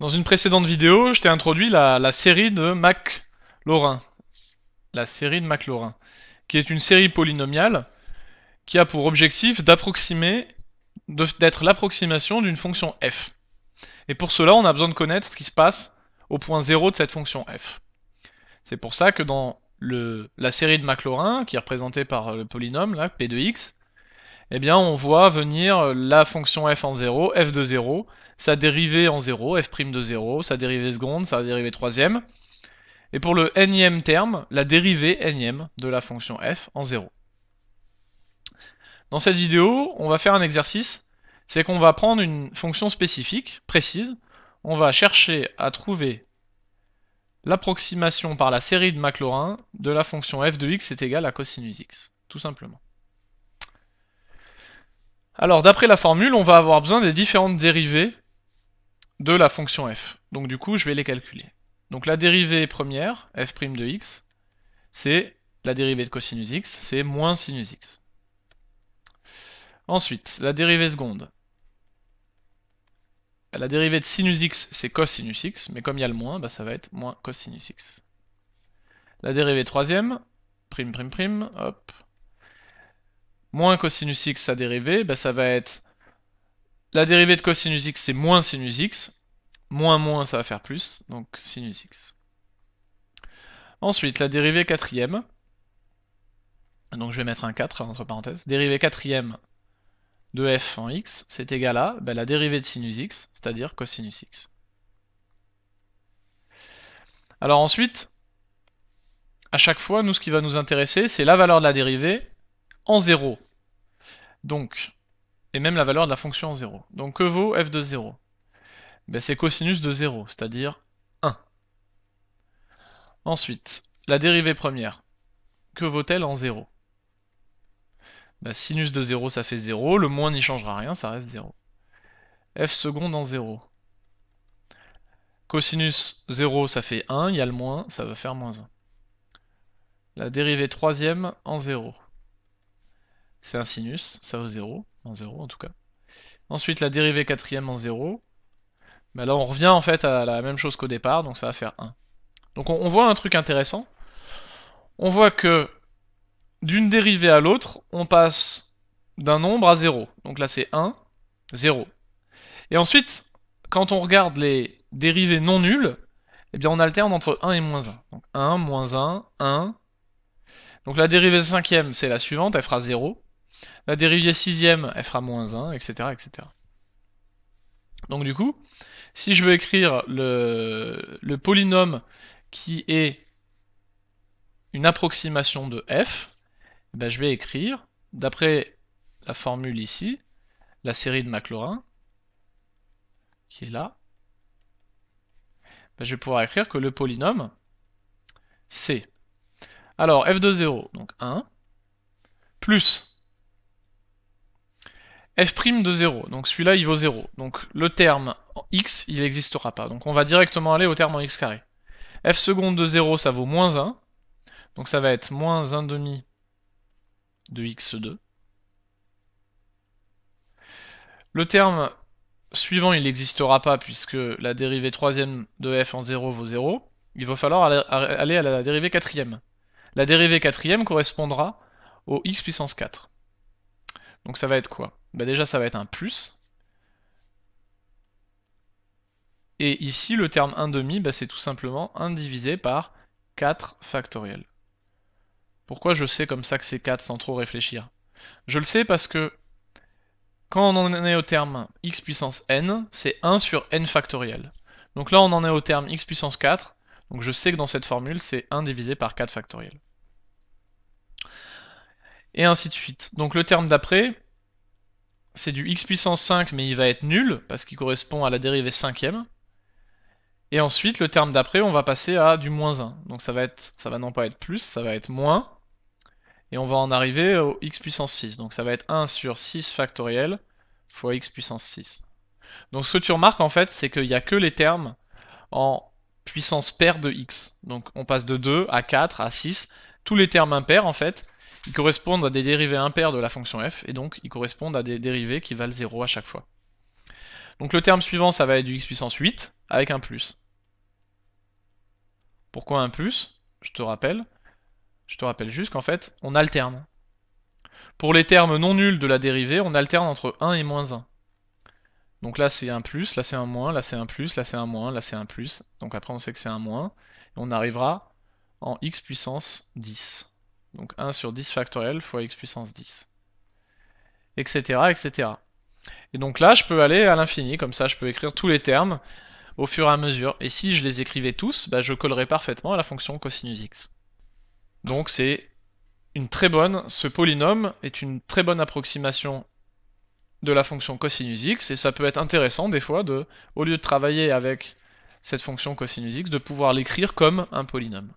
Dans une précédente vidéo, je t'ai introduit la, série de Maclaurin. La série de Maclaurin, qui est une série polynomiale qui a pour objectif d'être l'approximation d'une fonction f. Et pour cela, on a besoin de connaître ce qui se passe au point 0 de cette fonction f. C'est pour ça que dans la série de Maclaurin, qui est représentée par le polynôme, là, p de x, eh bien on voit venir la fonction f en 0, f de 0, sa dérivée en 0, f' de 0, sa dérivée seconde, sa dérivée troisième, et pour le nème terme, la dérivée nème de la fonction f en 0. Dans cette vidéo, on va faire un exercice, c'est qu'on va prendre une fonction spécifique, précise, on va chercher à trouver l'approximation par la série de Maclaurin de la fonction f de x est égale à cosinus x, tout simplement. Alors, d'après la formule, on va avoir besoin des différentes dérivées de la fonction f. Donc du coup, je vais les calculer. Donc la dérivée première, f' de x, c'est la dérivée de cosinus x, c'est moins sinus x. Ensuite, la dérivée seconde. La dérivée de sinus x, c'est cosinus x, mais comme il y a le moins, bah, ça va être moins cosinus x. La dérivée troisième, prime, prime, prime, hop, moins cosinus x sa dérivée, bah, ça va être la dérivée de cosinus x c'est moins sinus x, moins moins ça va faire plus, donc sinus x. Ensuite, la dérivée quatrième, donc je vais mettre un 4 entre parenthèses, dérivée quatrième de f en x, c'est égal à bah, la dérivée de sinus x, c'est-à-dire cosinus x. Alors ensuite, à chaque fois, nous ce qui va nous intéresser, c'est la valeur de la dérivée en 0. Donc, et même la valeur de la fonction en 0. Donc que vaut f de 0 ben, C'est cosinus de 0, c'est-à-dire 1. Ensuite, la dérivée première, que vaut-elle en 0 ben, Sinus de 0, ça fait 0, le moins n'y changera rien, ça reste 0. f seconde en 0. Cosinus 0, ça fait 1, il y a le moins, ça va faire moins 1. La dérivée troisième en 0. C'est un sinus, ça vaut 0, en 0 en tout cas. Ensuite, la dérivée quatrième en 0. Bah là, on revient en fait à la même chose qu'au départ, donc ça va faire 1. Donc on, voit un truc intéressant. On voit que d'une dérivée à l'autre, on passe d'un nombre à 0. Donc là, c'est 1, 0. Et ensuite, quand on regarde les dérivées non nulles, eh bien on alterne entre 1 et moins 1. Donc 1, moins 1, 1. Donc la dérivée cinquième, c'est la suivante, elle fera 0. La dérivée sixième, elle fera moins 1, etc., etc. Donc du coup, si je veux écrire le, polynôme qui est une approximation de f, ben, je vais écrire, d'après la formule ici, la série de Maclaurin, qui est là, ben, je vais pouvoir écrire que le polynôme, c'est, alors f de 0, donc 1, plus f' de 0, donc celui-là il vaut 0. Donc le terme x il n'existera pas. Donc on va directement aller au terme en x carré. f seconde de 0 ça vaut moins 1, donc ça va être moins 1 demi de x2. Le terme suivant il n'existera pas puisque la dérivée troisième de f en 0 vaut 0. Il va falloir aller à la dérivée quatrième. La dérivée quatrième correspondra au x puissance 4. Donc ça va être quoi bah Déjà, ça va être un plus. Et ici, le terme 1,5, bah, c'est tout simplement 1 divisé par 4 factoriel. Pourquoi je sais comme ça que c'est 4 sans trop réfléchir Je le sais parce que quand on en est au terme x puissance n, c'est 1 sur n factoriel. Donc là, on en est au terme x puissance 4. Donc je sais que dans cette formule, c'est 1 divisé par 4 factoriel et ainsi de suite. Donc le terme d'après, c'est du x puissance 5, mais il va être nul, parce qu'il correspond à la dérivée cinquième. Et ensuite, le terme d'après, on va passer à du moins 1. Donc ça va, être, ça va non pas être plus, ça va être moins. Et on va en arriver au x puissance 6. Donc ça va être 1 sur 6 factoriel fois x puissance 6. Donc ce que tu remarques en fait, c'est qu'il n'y a que les termes en puissance paire de x. Donc on passe de 2 à 4 à 6. Tous les termes impairs en fait, ils correspondent à des dérivés impairs de la fonction f, et donc ils correspondent à des dérivés qui valent 0 à chaque fois. Donc le terme suivant, ça va être du x puissance 8 avec un plus. Pourquoi un plus Je te rappelle. Je te rappelle juste qu'en fait, on alterne. Pour les termes non nuls de la dérivée, on alterne entre 1 et moins 1. Donc là c'est un plus, là c'est un moins, là c'est un plus, là c'est un moins, là c'est un plus. Donc après on sait que c'est un moins. Et on arrivera en x puissance 10. Donc 1 sur 10 factoriel fois x puissance 10. Etc. etc. Et donc là, je peux aller à l'infini, comme ça je peux écrire tous les termes au fur et à mesure. Et si je les écrivais tous, bah, je collerais parfaitement à la fonction cosinus x. Donc c'est une très bonne, ce polynôme est une très bonne approximation de la fonction cosinus x, et ça peut être intéressant des fois, de, au lieu de travailler avec cette fonction cosinus x, de pouvoir l'écrire comme un polynôme.